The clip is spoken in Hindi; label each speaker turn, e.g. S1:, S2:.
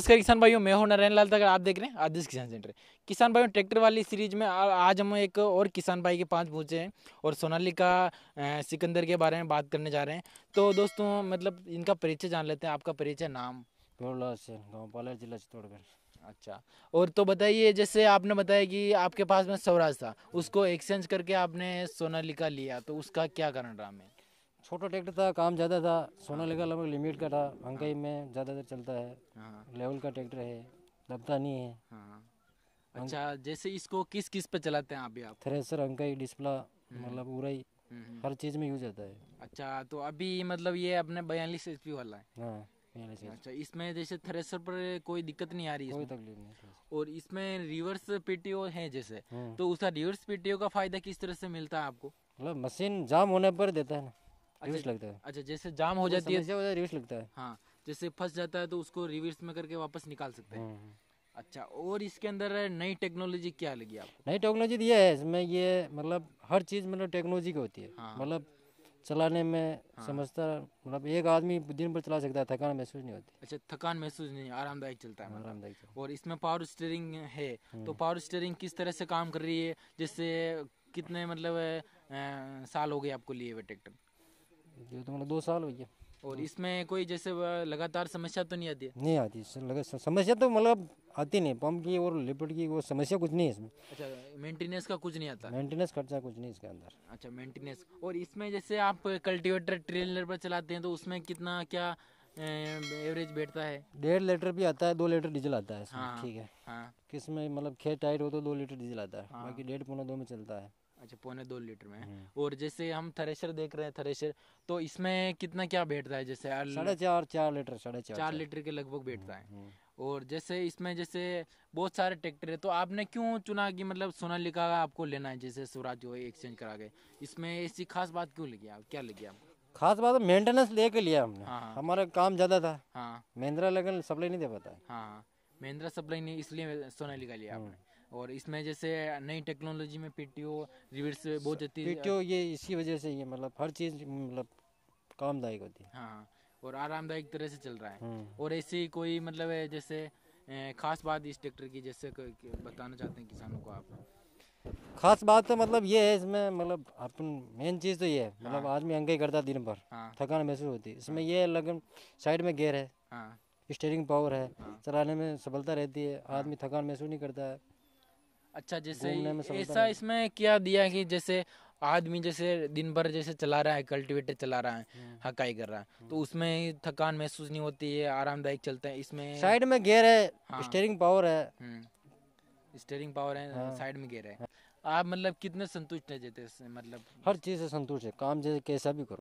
S1: नमस्कार किसान भाइयों मैं हूं नारायण लाल तक आप देख रहे हैं आदेश किसान सेंटर किसान भाइयों ट्रैक्टर वाली सीरीज में आज हम एक और किसान भाई के पास पूछे हैं और सोनाली का सिकंदर के बारे में बात करने जा रहे हैं तो दोस्तों मतलब इनका परिचय जान लेते हैं आपका परिचय नाम
S2: पालर
S1: जिला चित्तौड़गढ़ अच्छा और तो बताइए जैसे आपने बताया कि आपके पास में स्वराज था उसको एक्सचेंज करके आपने सोनालिका लिया तो उसका क्या कारण रहा मैं छोटा ट्रैक्टर था काम ज़्यादा था सोनालिका लगभग लिमिट का था हंगई में ज़्यादातर चलता है लेवल
S2: हाँ। का ट्रैक्टर है दबता नहीं है
S1: हाँ, हाँ। अं- अच्छा जैसे इसको किस किस पे चलाते हैं अभी आप
S2: थ्रेसर अंकाई डिस्प्ला हम्म। मतलब उराई हम्म, हम्म। हर चीज में यूज होता है
S1: अच्छा तो अभी मतलब ये अपने बयालीस एच पी वाला है अच्छा इसमें जैसे थ्रेसर पर कोई दिक्कत नहीं आ रही कोई तकलीफ नहीं और इसमें रिवर्स पीटीओ है जैसे तो उसका रिवर्स पीटीओ का फायदा किस तरह से मिलता है आपको
S2: मतलब मशीन जाम होने पर देता है ना रिवर्स अच्छा, लगता है अच्छा
S1: जैसे जाम हो जाती है रिवर्स लगता है हाँ जैसे फंस जाता है तो उसको रिवर्स में करके वापस निकाल सकते हैं हम्म। अच्छा और इसके अंदर नई टेक्नोलॉजी क्या लगी आप
S2: नई टेक्नोलॉजी तो ये है इसमें ये मतलब हर चीज़ मतलब टेक्नोलॉजी की होती है हाँ। मतलब चलाने में हाँ। समझता मतलब एक आदमी दिन भर चला सकता है थकान महसूस नहीं होती
S1: अच्छा थकान महसूस नहीं आरामदायक चलता है मतलब। आरामदायक और इसमें पावर स्टेयरिंग है हम्म। तो पावर स्टेयरिंग किस तरह से काम कर रही है जिससे कितने मतलब साल हो गए आपको लिए हुए ट्रैक्टर
S2: जो तो मतलब दो साल हो गया
S1: और इसमें कोई जैसे लगातार समस्या तो नहीं आती है
S2: नहीं आती समस्या तो मतलब आती नहीं पंप की और लिपट की वो समस्या कुछ नहीं है इसमें
S1: अच्छा मेंटेनेंस का कुछ नहीं आता मेंटेनेंस
S2: खर्चा कुछ नहीं इसके अंदर
S1: अच्छा मेंटेनेंस और इसमें जैसे आप कल्टीवेटर ट्रेलर पर चलाते हैं तो उसमें कितना क्या एवरेज बैठता है
S2: डेढ़ लीटर भी आता है दो लीटर डीजल आता है इसमें हाँ, ठीक है
S1: हाँ। किसमें मतलब खेत टाइट हो तो दो लीटर डीजल आता है हाँ। बाकी डेढ़ पौना दो में चलता है अच्छा पौने दो लीटर में हम्म। और जैसे हम थ्रेशर देख रहे हैं थ्रेशर तो इसमें कितना क्या बैठता है जैसे साढ़े चार
S2: चार लीटर साढ़े चार चार
S1: लीटर के लगभग बैठता है हम्म, हम्म। और जैसे इसमें जैसे बहुत सारे ट्रैक्टर है तो आपने क्यों चुना कि मतलब सोना लिखा आपको लेना है जैसे स्वराज जो एक्सचेंज करा गए इसमें ऐसी खास बात क्यों लगी आप क्या लगी आप खास
S2: बात मेंटेनेंस तो लेके लिया हमने
S1: हाँ। हमारा काम ज्यादा था हाँ। महिंद्रा लगन सप्लाई नहीं दे पाता है हाँ। महिंद्रा सप्लाई ने इसलिए सोनालिका लिया आपने हम्म। और इसमें जैसे नई टेक्नोलॉजी में पीटीओ रिवर्स बहुत है पीटीओ
S2: ये इसी वजह से ये मतलब हर चीज़ मतलब कामदायक होती है
S1: हाँ, हाँ। और आरामदायक तरह से चल रहा है हम्म। और ऐसी कोई मतलब जैसे खास बात इस ट्रैक्टर की जैसे बताना चाहते हैं किसानों को आप
S2: खास बात तो मतलब ये है इसमें मतलब अपन तो मेन चीज़ तो ये है मतलब हाँ। आदमी अंगे करता दिन भर हाँ। थकान महसूस होती है इसमें ये लगन साइड में गेयर है हाँ। स्टेयरिंग पावर है हाँ। चलाने में सफलता रहती है आदमी थकान महसूस नहीं करता है
S1: अच्छा जैसे ऐसा इसमें क्या दिया कि जैसे आदमी जैसे दिन भर जैसे चला रहा है कल्टीवेटर चला रहा है हम्म। हकाई कर रहा है हम्म। तो उसमें थकान महसूस नहीं होती है आरामदायक चलते हैं इसमें साइड में गेयर है हाँ। स्टेयरिंग
S2: पावर है
S1: स्टेयरिंग हम्म। पावर है हाँ। साइड में गेयर है आप मतलब कितने संतुष्ट है जैसे मतलब
S2: हर चीज से संतुष्ट है काम जैसे कैसा भी करो